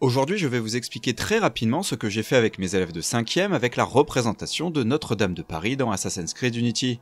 Aujourd'hui, je vais vous expliquer très rapidement ce que j'ai fait avec mes élèves de 5ème avec la représentation de Notre-Dame de Paris dans Assassin's Creed Unity.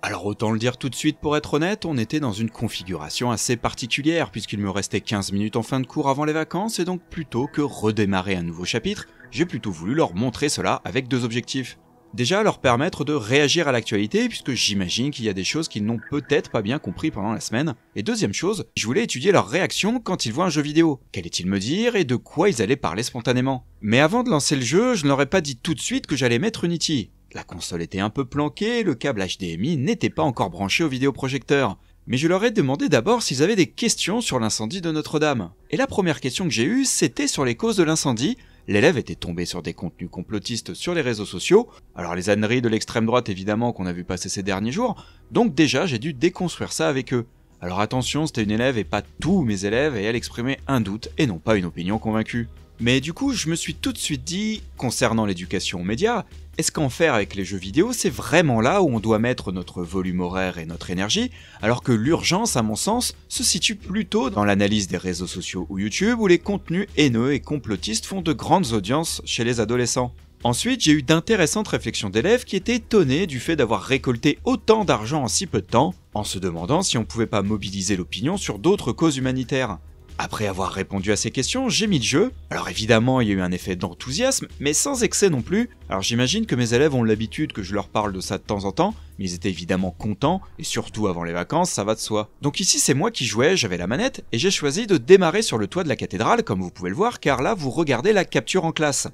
Alors autant le dire tout de suite pour être honnête, on était dans une configuration assez particulière puisqu'il me restait 15 minutes en fin de cours avant les vacances et donc plutôt que redémarrer un nouveau chapitre, j'ai plutôt voulu leur montrer cela avec deux objectifs. Déjà leur permettre de réagir à l'actualité, puisque j'imagine qu'il y a des choses qu'ils n'ont peut-être pas bien compris pendant la semaine. Et deuxième chose, je voulais étudier leur réaction quand ils voient un jeu vidéo. Qu'allait-il me dire et de quoi ils allaient parler spontanément Mais avant de lancer le jeu, je ne leur ai pas dit tout de suite que j'allais mettre Unity. La console était un peu planquée, le câble HDMI n'était pas encore branché au vidéoprojecteur. Mais je leur ai demandé d'abord s'ils avaient des questions sur l'incendie de Notre-Dame. Et la première question que j'ai eue, c'était sur les causes de l'incendie, l'élève était tombé sur des contenus complotistes sur les réseaux sociaux, alors les âneries de l'extrême droite évidemment qu'on a vu passer ces derniers jours, donc déjà j'ai dû déconstruire ça avec eux. Alors attention, c'était une élève et pas tous mes élèves, et elle exprimait un doute et non pas une opinion convaincue. Mais du coup, je me suis tout de suite dit, concernant l'éducation aux médias, est-ce qu'en faire avec les jeux vidéo, c'est vraiment là où on doit mettre notre volume horaire et notre énergie, alors que l'urgence, à mon sens, se situe plutôt dans l'analyse des réseaux sociaux ou YouTube, où les contenus haineux et complotistes font de grandes audiences chez les adolescents. Ensuite, j'ai eu d'intéressantes réflexions d'élèves qui étaient étonnés du fait d'avoir récolté autant d'argent en si peu de temps, en se demandant si on pouvait pas mobiliser l'opinion sur d'autres causes humanitaires. Après avoir répondu à ces questions, j'ai mis le jeu. Alors évidemment, il y a eu un effet d'enthousiasme, mais sans excès non plus. Alors j'imagine que mes élèves ont l'habitude que je leur parle de ça de temps en temps, mais ils étaient évidemment contents, et surtout avant les vacances, ça va de soi. Donc ici c'est moi qui jouais, j'avais la manette, et j'ai choisi de démarrer sur le toit de la cathédrale, comme vous pouvez le voir, car là vous regardez la capture en classe.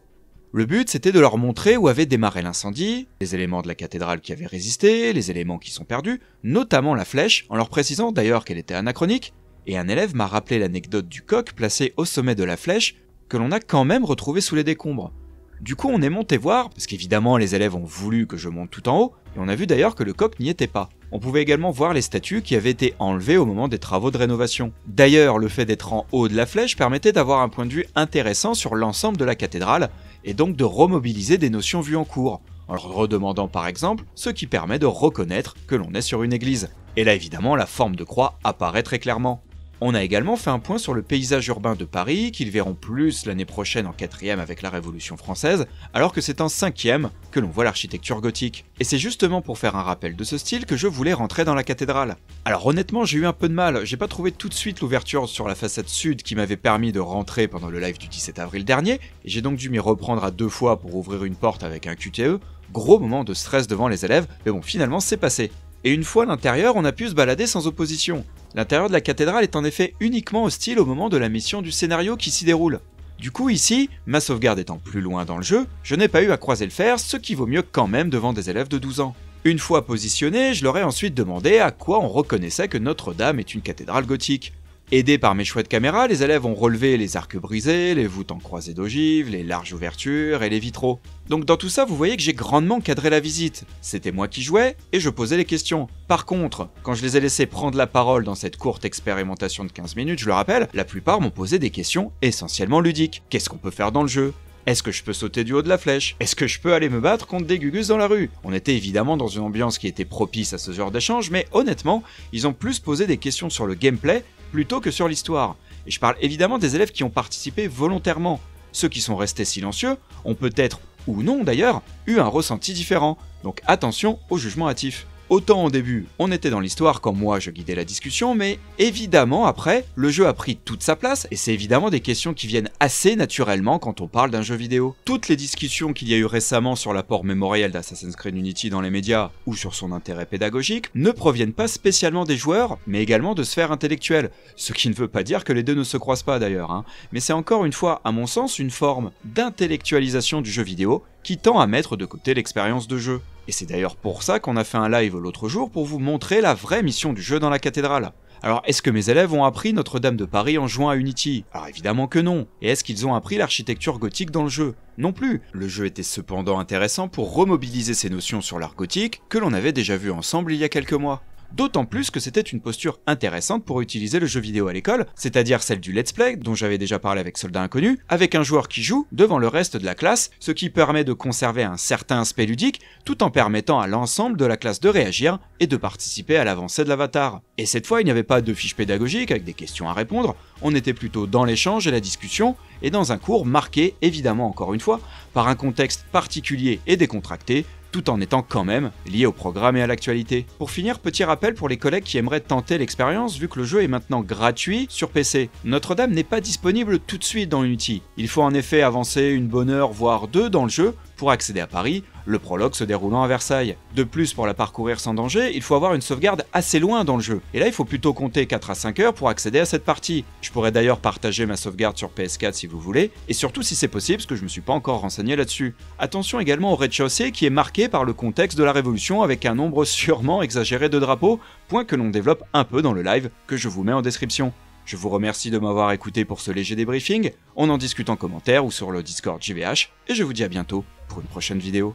Le but, c'était de leur montrer où avait démarré l'incendie, les éléments de la cathédrale qui avaient résisté, les éléments qui sont perdus, notamment la flèche, en leur précisant d'ailleurs qu'elle était anachronique, et un élève m'a rappelé l'anecdote du coq placé au sommet de la flèche que l'on a quand même retrouvé sous les décombres. Du coup, on est monté voir, parce qu'évidemment les élèves ont voulu que je monte tout en haut, et on a vu d'ailleurs que le coq n'y était pas. On pouvait également voir les statues qui avaient été enlevées au moment des travaux de rénovation. D'ailleurs, le fait d'être en haut de la flèche permettait d'avoir un point de vue intéressant sur l'ensemble de la cathédrale, et donc de remobiliser des notions vues en cours, en leur redemandant par exemple ce qui permet de reconnaître que l'on est sur une église. Et là évidemment, la forme de croix apparaît très clairement. On a également fait un point sur le paysage urbain de Paris, qu'ils verront plus l'année prochaine en quatrième avec la Révolution française, alors que c'est en cinquième que l'on voit l'architecture gothique. Et c'est justement pour faire un rappel de ce style que je voulais rentrer dans la cathédrale. Alors honnêtement, j'ai eu un peu de mal, j'ai pas trouvé tout de suite l'ouverture sur la façade sud qui m'avait permis de rentrer pendant le live du 17 avril dernier, et j'ai donc dû m'y reprendre à deux fois pour ouvrir une porte avec un QTE, gros moment de stress devant les élèves, mais bon finalement c'est passé et une fois l'intérieur, on a pu se balader sans opposition. L'intérieur de la cathédrale est en effet uniquement hostile au moment de la mission du scénario qui s'y déroule. Du coup ici, ma sauvegarde étant plus loin dans le jeu, je n'ai pas eu à croiser le fer, ce qui vaut mieux quand même devant des élèves de 12 ans. Une fois positionné, je leur ai ensuite demandé à quoi on reconnaissait que Notre-Dame est une cathédrale gothique. Aidés par mes chouettes caméras, les élèves ont relevé les arcs brisés, les voûtes en croisée d'ogives, les larges ouvertures et les vitraux. Donc dans tout ça, vous voyez que j'ai grandement cadré la visite. C'était moi qui jouais et je posais les questions. Par contre, quand je les ai laissés prendre la parole dans cette courte expérimentation de 15 minutes, je le rappelle, la plupart m'ont posé des questions essentiellement ludiques. Qu'est-ce qu'on peut faire dans le jeu est-ce que je peux sauter du haut de la flèche Est-ce que je peux aller me battre contre des gugus dans la rue On était évidemment dans une ambiance qui était propice à ce genre d'échange, mais honnêtement, ils ont plus posé des questions sur le gameplay plutôt que sur l'histoire. Et je parle évidemment des élèves qui ont participé volontairement. Ceux qui sont restés silencieux ont peut-être, ou non d'ailleurs, eu un ressenti différent. Donc attention au jugement hâtif. Autant au début, on était dans l'histoire quand moi je guidais la discussion, mais évidemment après, le jeu a pris toute sa place, et c'est évidemment des questions qui viennent assez naturellement quand on parle d'un jeu vidéo. Toutes les discussions qu'il y a eu récemment sur l'apport mémoriel d'Assassin's Creed Unity dans les médias, ou sur son intérêt pédagogique, ne proviennent pas spécialement des joueurs, mais également de sphères intellectuelles, ce qui ne veut pas dire que les deux ne se croisent pas d'ailleurs, hein. mais c'est encore une fois, à mon sens, une forme d'intellectualisation du jeu vidéo, qui tend à mettre de côté l'expérience de jeu. Et c'est d'ailleurs pour ça qu'on a fait un live l'autre jour pour vous montrer la vraie mission du jeu dans la cathédrale. Alors est-ce que mes élèves ont appris Notre-Dame de Paris en jouant à Unity Alors évidemment que non. Et est-ce qu'ils ont appris l'architecture gothique dans le jeu Non plus. Le jeu était cependant intéressant pour remobiliser ces notions sur l'art gothique que l'on avait déjà vu ensemble il y a quelques mois. D'autant plus que c'était une posture intéressante pour utiliser le jeu vidéo à l'école, c'est-à-dire celle du let's play, dont j'avais déjà parlé avec Soldat Inconnu, avec un joueur qui joue devant le reste de la classe, ce qui permet de conserver un certain aspect ludique tout en permettant à l'ensemble de la classe de réagir et de participer à l'avancée de l'avatar. Et cette fois, il n'y avait pas de fiche pédagogique avec des questions à répondre, on était plutôt dans l'échange et la discussion, et dans un cours marqué, évidemment encore une fois, par un contexte particulier et décontracté, tout en étant quand même lié au programme et à l'actualité. Pour finir, petit rappel pour les collègues qui aimeraient tenter l'expérience, vu que le jeu est maintenant gratuit sur PC. Notre-Dame n'est pas disponible tout de suite dans Unity. Il faut en effet avancer une bonne heure, voire deux dans le jeu pour accéder à Paris, le prologue se déroulant à Versailles. De plus, pour la parcourir sans danger, il faut avoir une sauvegarde assez loin dans le jeu, et là il faut plutôt compter 4 à 5 heures pour accéder à cette partie. Je pourrais d'ailleurs partager ma sauvegarde sur PS4 si vous voulez, et surtout si c'est possible, parce que je me suis pas encore renseigné là-dessus. Attention également au rez-de-chaussée qui est marqué par le contexte de la Révolution avec un nombre sûrement exagéré de drapeaux, point que l'on développe un peu dans le live que je vous mets en description. Je vous remercie de m'avoir écouté pour ce léger débriefing, on en discute en commentaire ou sur le Discord JVH, et je vous dis à bientôt pour une prochaine vidéo.